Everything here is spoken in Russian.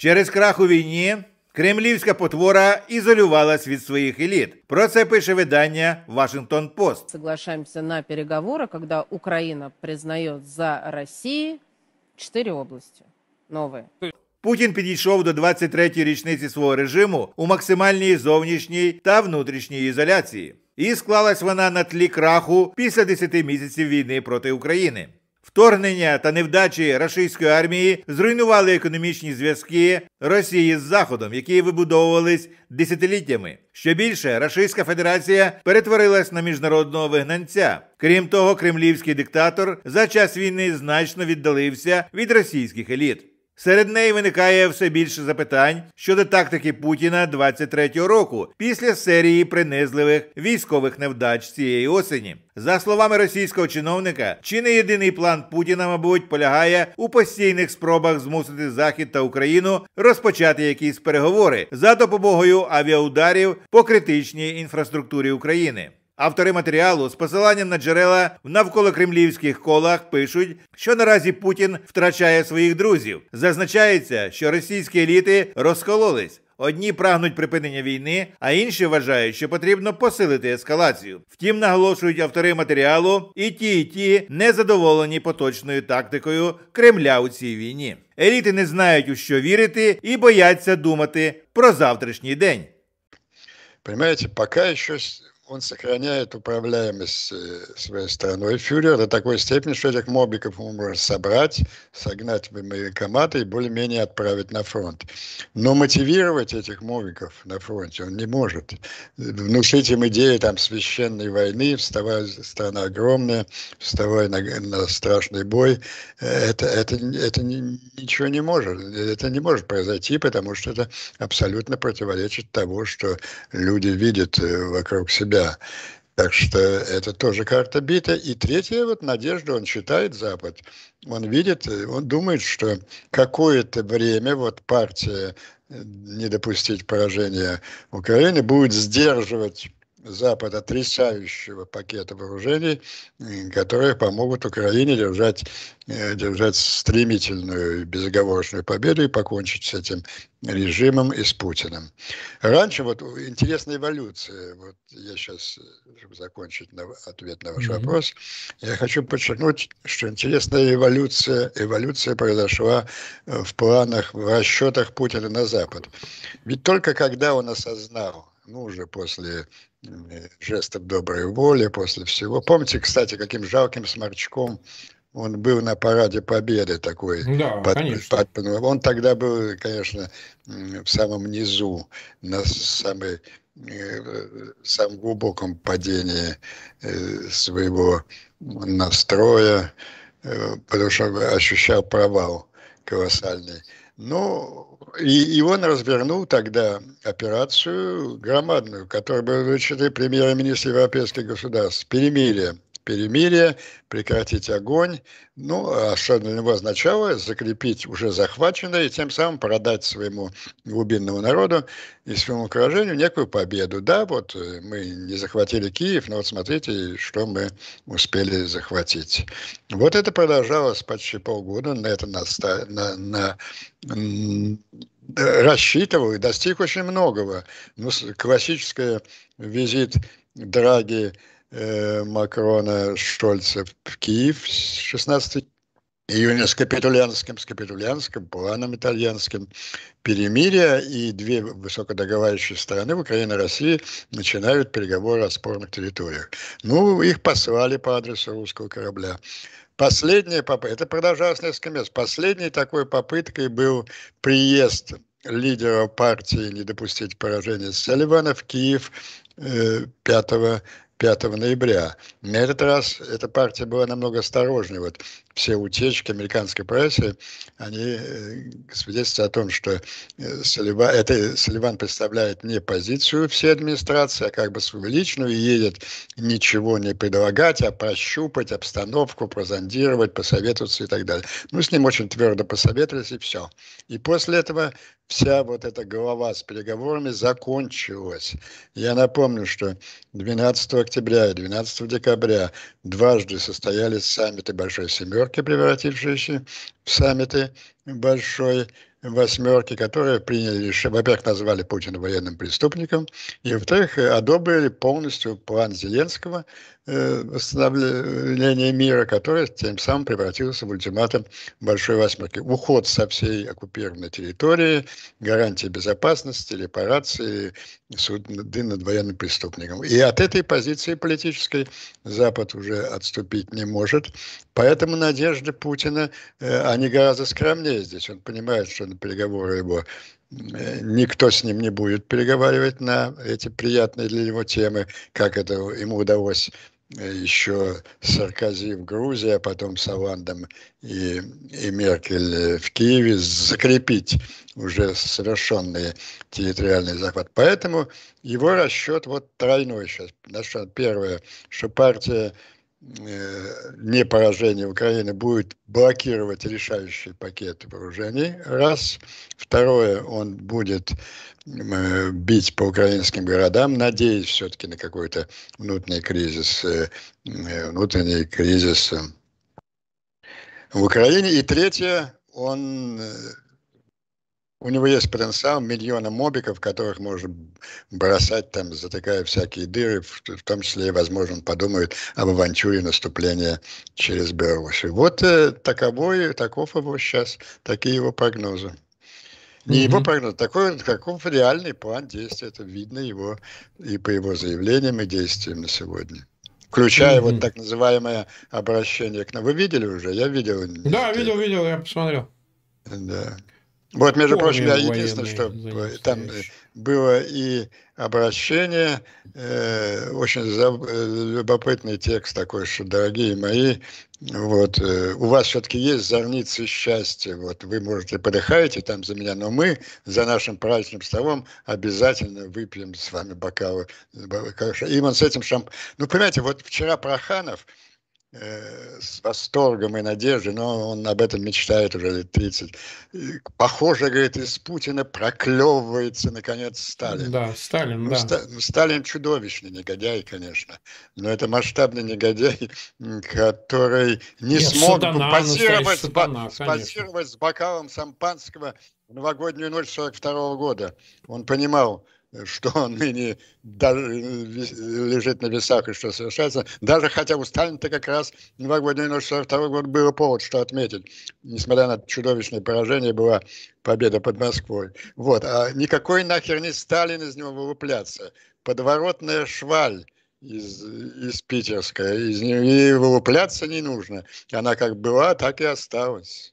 Через крах у війні кремлівська потвора ізолювалась від своїх еліт. Про це пише видання Вашингтон Пост. Соглашаємося на переговори, коли Україна признає за Росією чотири області нові. Путін підійшов до 23-ї річниці свого режиму у максимальній зовнішній та внутрішній ізоляції, і склалась вона на тлі краху після 10 місяців війни проти України. Вторгнення та невдачі рашистської армії зруйнували економічні зв'язки Росії з Заходом, які вибудовувались десятиліттями. Що більше, Рашистська Федерація перетворилась на міжнародного вигнанця. Крім того, кремлівський диктатор за час війни значно віддалився від російських еліт. Серед неї виникає все більше запитань щодо тактики Путіна 23-го року після серії принизливих військових невдач цієї осені. За словами російського чиновника, чи не єдиний план Путіна, мабуть, полягає у постійних спробах змусити Захід та Україну розпочати якісь переговори за допомогою авіаударів по критичній інфраструктурі України. Автори матеріалу з посиланням на джерела в навколокремлівських колах пишуть, що наразі Путін втрачає своїх друзів. Зазначається, що російські еліти розкололись. Одні прагнуть припинення війни, а інші вважають, що потрібно посилити ескалацію. Втім, наголошують автори матеріалу, і ті, і ті не задоволені поточною тактикою Кремля у цій війні. Еліти не знають у що вірити і бояться думати про завтрашній день. Понимаете, пока щось. он сохраняет управляемость э, своей страной. Фюрер до такой степени, что этих мобиков он может собрать, согнать в военкоматы и более-менее отправить на фронт. Но мотивировать этих мобиков на фронте он не может. Внушить им идеи там, священной войны, вставай, страна огромная, вставай на, на страшный бой, это, это, это ничего не может. Это не может произойти, потому что это абсолютно противоречит того, что люди видят э, вокруг себя себя. Так что это тоже карта бита. И третье, вот надежда, он считает Запад. Он видит, он думает, что какое-то время вот партия э, не допустить поражения Украины будет сдерживать Запад отрицающего пакета вооружений, э, которые помогут Украине держать, э, держать стремительную безоговорочную победу и покончить с этим режимом и с Путиным. Раньше вот интересная эволюция. Вот я сейчас, э, чтобы закончить на, ответ на ваш mm-hmm. вопрос, я хочу подчеркнуть, что интересная эволюция, эволюция произошла в планах, в расчетах Путина на Запад. Ведь только когда он осознал, ну уже после жестов доброй воли после всего. Помните, кстати, каким жалким сморчком он был на параде Победы такой. Ну да, под, конечно. Под, он тогда был, конечно, в самом низу, на самой э, самом глубоком падении э, своего настроя, э, потому что ощущал провал колоссальный. Ну, и, и он развернул тогда операцию громадную, которая была вычита премьер-министр европейских государств, перемирие – перемирие, прекратить огонь, ну, а что для него означало закрепить уже захваченное и тем самым продать своему глубинному народу и своему окружению некую победу. Да, вот э, мы не захватили Киев, но вот смотрите, что мы успели захватить. Вот это продолжалось почти полгода, на это наста... на, на, рассчитывал и достиг очень многого. Ну, классический визит Драги Э, Макрона Штольца в Киев 16 июня с Капитулянским, с Капитулянским, планом итальянским перемирия, и две высокодоговаривающие стороны, Украина и Россия, начинают переговоры о спорных территориях. Ну, их послали по адресу русского корабля. Последняя попытка, это продолжалось несколько месяцев, последней такой попыткой был приезд лидера партии «Не допустить поражения» Салливана в Киев 5 э, 5 ноября. На этот раз эта партия была намного осторожнее. Вот все утечки американской прессы, они э, свидетельствуют о том, что э, Салливан, это, Салливан представляет не позицию всей администрации, а как бы свою личную, и едет ничего не предлагать, а прощупать обстановку, прозондировать, посоветоваться и так далее. Ну, с ним очень твердо посоветовались, и все. И после этого вся вот эта голова с переговорами закончилась. Я напомню, что 12 октября и 12 декабря дважды состоялись саммиты Большой Семерки, превратившиеся в саммиты Большой восьмерки, которые приняли решение, во-первых, назвали Путина военным преступником, и, во-вторых, одобрили полностью план Зеленского Э, восстановления мира, который тем самым превратился в ультиматум Большой Восьмерки. Уход со всей оккупированной территории, гарантия безопасности, репарации, суды над военным преступником. И от этой позиции политической Запад уже отступить не может. Поэтому надежды Путина, э, они гораздо скромнее здесь. Он понимает, что на переговоры его Э, никто с ним не будет переговаривать на эти приятные для него темы, как это ему удалось э, еще Саркози в Грузии, а потом с Оландом и, и Меркель э, в Киеве закрепить уже совершенный территориальный захват. Поэтому его расчет вот тройной сейчас. Первое, что партия Э, не поражение Украины будет блокировать решающие пакеты вооружений. Раз. Второе, он будет э, бить по украинским городам, надеясь все-таки на какой-то внутренний кризис, э, внутренний кризис в Украине. И третье, он у него есть потенциал миллиона мобиков, которых можно бросать там, затыкая всякие дыры, в, в том числе, возможно, он подумает об авантюре наступления через Беларусь. Вот э, таковой, таков его сейчас, такие его прогнозы. Не mm-hmm. его прогноз, такой, каков реальный план действий. Это видно его и по его заявлениям и действиям на сегодня включая mm-hmm. вот так называемое обращение к нам. Вы видели уже? Я видел. Да, видел, видел, я посмотрел. Да. Вот, между прочим, я единственное, что там было и обращение, э, очень заб, э, любопытный текст такой, что, дорогие мои, вот, э, у вас все-таки есть зорницы счастья, вот, вы, можете подыхаете там за меня, но мы за нашим праздничным столом обязательно выпьем с вами бокалы. бокалы. И он с этим шамп... Ну, понимаете, вот вчера Проханов, Э, с восторгом и надеждой, но он об этом мечтает уже лет 30. похоже, говорит, из Путина проклевывается, наконец, Сталин. Да, Сталин, ну, да. Ста- ну, Сталин чудовищный негодяй, конечно, но это масштабный негодяй, который не Нет, смог судана, позировать, судана, с, позировать с бокалом шампанского в новогоднюю ночь 42 года. Он понимал, что он ныне даже э, лежит на весах и что совершается. Даже хотя у Сталина-то как раз новогодняя ночь 42 год был повод, что отметить. Несмотря на чудовищное поражение, была победа под Москвой. Вот. А никакой нахер не Сталин из него вылупляться. Подворотная шваль из, из Питерская. Из нее и вылупляться не нужно. Она как была, так и осталась.